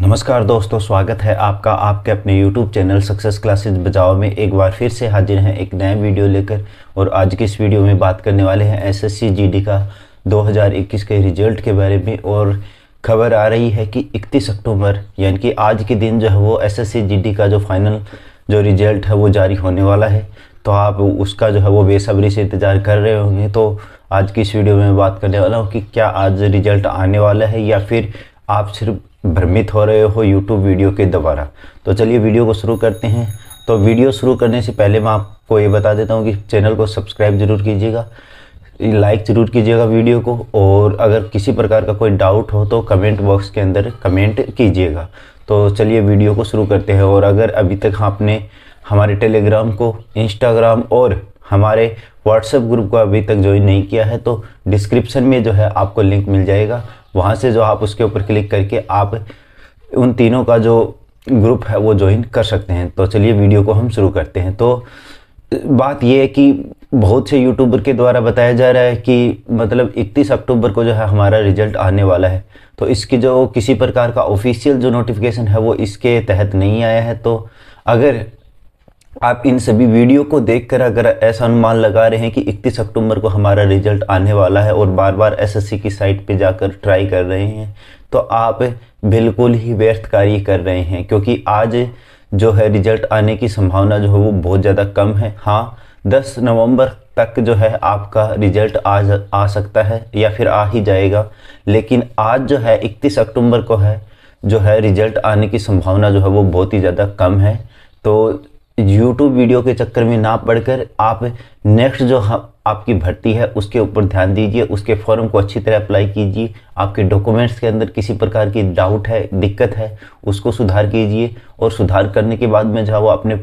नमस्कार दोस्तों स्वागत है आपका आपके अपने YouTube चैनल सक्सेस क्लासेस बजाओ में एक बार फिर से हाजिर हैं एक नए वीडियो लेकर और आज की इस वीडियो में बात करने वाले हैं एस एस का 2021 के रिजल्ट के बारे में और खबर आ रही है कि 31 अक्टूबर यानी कि आज के दिन जो है वो एस एस का जो फाइनल जो रिजल्ट है वो जारी होने वाला है तो आप उसका जो है वो बेसब्री से इंतज़ार कर रहे होंगे तो आज की इस वीडियो में बात करने वाला हूँ कि क्या आज रिजल्ट आने वाला है या फिर आप सिर्फ भ्रमित हो रहे हो यूट्यूब वीडियो के द्वारा तो चलिए वीडियो को शुरू करते हैं तो वीडियो शुरू करने से पहले मैं आपको ये बता देता हूँ कि चैनल को सब्सक्राइब जरूर कीजिएगा लाइक ज़रूर कीजिएगा वीडियो को और अगर किसी प्रकार का कोई डाउट हो तो कमेंट बॉक्स के अंदर कमेंट कीजिएगा तो चलिए वीडियो को शुरू करते हैं और अगर अभी तक आपने हमारे टेलीग्राम को इंस्टाग्राम और हमारे व्हाट्सएप ग्रुप को अभी तक ज्वाइन नहीं किया है तो डिस्क्रिप्शन में जो है आपको लिंक मिल जाएगा वहाँ से जो आप उसके ऊपर क्लिक करके आप उन तीनों का जो ग्रुप है वो ज्वाइन कर सकते हैं तो चलिए वीडियो को हम शुरू करते हैं तो बात यह है कि बहुत से यूट्यूबर के द्वारा बताया जा रहा है कि मतलब 31 अक्टूबर को जो है हमारा रिजल्ट आने वाला है तो इसकी जो किसी प्रकार का ऑफिशियल जो नोटिफिकेशन है वो इसके तहत नहीं आया है तो अगर आप इन सभी वीडियो को देखकर अगर ऐसा अनुमान लगा रहे हैं कि 31 अक्टूबर को हमारा रिजल्ट आने वाला है और बार बार एसएससी की साइट पे जाकर ट्राई कर रहे हैं तो आप बिल्कुल ही व्यर्थ कार्य कर रहे हैं क्योंकि आज जो है रिजल्ट आने की संभावना जो है वो बहुत ज़्यादा कम है हाँ दस नवंबर तक जो है आपका रिजल्ट आ आ सकता है या फिर आ ही जाएगा लेकिन आज जो है इकतीस अक्टूबर को है जो है रिजल्ट आने की संभावना जो है वो बहुत ही ज़्यादा कम है तो यूट्यूब वीडियो के चक्कर में ना पढ़कर आप नेक्स्ट जो हाँ आपकी भर्ती है उसके ऊपर ध्यान दीजिए उसके फॉर्म को अच्छी तरह अप्लाई कीजिए आपके डॉक्यूमेंट्स के अंदर किसी प्रकार की डाउट है दिक्कत है उसको सुधार कीजिए और सुधार करने के बाद में जो है वो अपने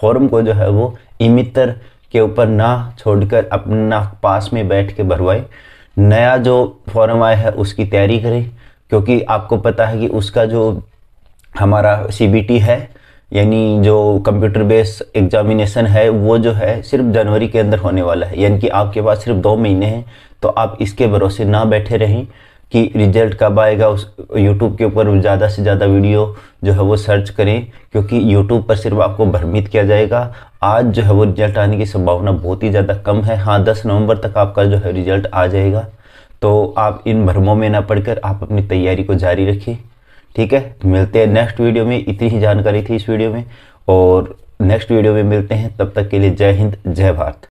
फॉर्म को जो है वो इमितर के ऊपर ना छोड़कर अपना पास में बैठ के भरवाए नया जो फॉर्म आया है उसकी तैयारी करें क्योंकि आपको पता है कि उसका जो हमारा सी है यानी जो कंप्यूटर बेस्ड एग्जामिनेशन है वो जो है सिर्फ जनवरी के अंदर होने वाला है यानी कि आपके पास सिर्फ दो महीने हैं तो आप इसके भरोसे ना बैठे रहें कि रिजल्ट कब आएगा उस यूट्यूब के ऊपर ज़्यादा से ज़्यादा वीडियो जो है वो सर्च करें क्योंकि यूट्यूब पर सिर्फ आपको भ्रमित किया जाएगा आज जो है वो रिजल्ट आने की संभावना बहुत ही ज़्यादा कम है हाँ दस नवंबर तक आपका जो है रिजल्ट आ जाएगा तो आप इन भ्रमों में ना पढ़कर आप अपनी तैयारी को जारी रखें ठीक है तो मिलते हैं नेक्स्ट वीडियो में इतनी ही जानकारी थी इस वीडियो में और नेक्स्ट वीडियो में मिलते हैं तब तक के लिए जय हिंद जय भारत